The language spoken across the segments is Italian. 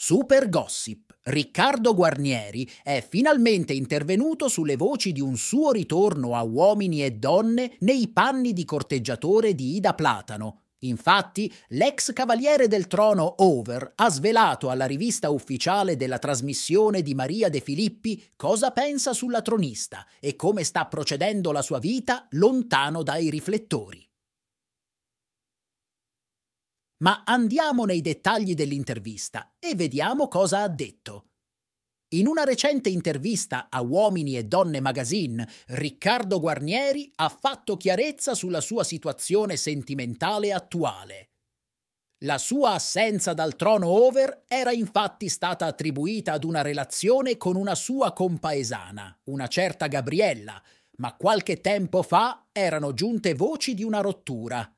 Super gossip. Riccardo Guarnieri è finalmente intervenuto sulle voci di un suo ritorno a uomini e donne nei panni di corteggiatore di Ida Platano. Infatti, l'ex cavaliere del trono Over ha svelato alla rivista ufficiale della trasmissione di Maria De Filippi cosa pensa sulla tronista e come sta procedendo la sua vita lontano dai riflettori. Ma andiamo nei dettagli dell'intervista e vediamo cosa ha detto. In una recente intervista a Uomini e Donne Magazine, Riccardo Guarnieri ha fatto chiarezza sulla sua situazione sentimentale attuale. La sua assenza dal trono over era infatti stata attribuita ad una relazione con una sua compaesana, una certa Gabriella, ma qualche tempo fa erano giunte voci di una rottura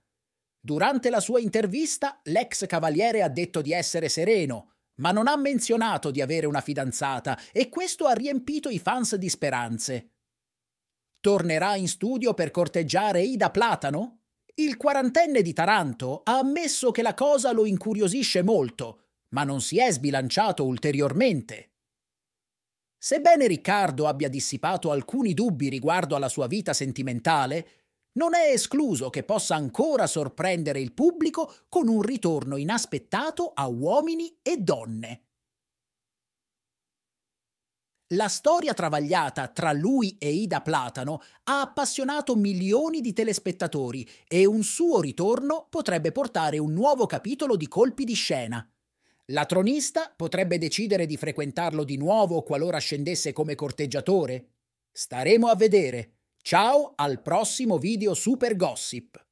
Durante la sua intervista, l'ex cavaliere ha detto di essere sereno, ma non ha menzionato di avere una fidanzata e questo ha riempito i fans di speranze. Tornerà in studio per corteggiare Ida Platano? Il quarantenne di Taranto ha ammesso che la cosa lo incuriosisce molto, ma non si è sbilanciato ulteriormente. Sebbene Riccardo abbia dissipato alcuni dubbi riguardo alla sua vita sentimentale, non è escluso che possa ancora sorprendere il pubblico con un ritorno inaspettato a uomini e donne. La storia travagliata tra lui e Ida Platano ha appassionato milioni di telespettatori e un suo ritorno potrebbe portare un nuovo capitolo di colpi di scena. La tronista potrebbe decidere di frequentarlo di nuovo qualora scendesse come corteggiatore? Staremo a vedere. Ciao al prossimo video super gossip!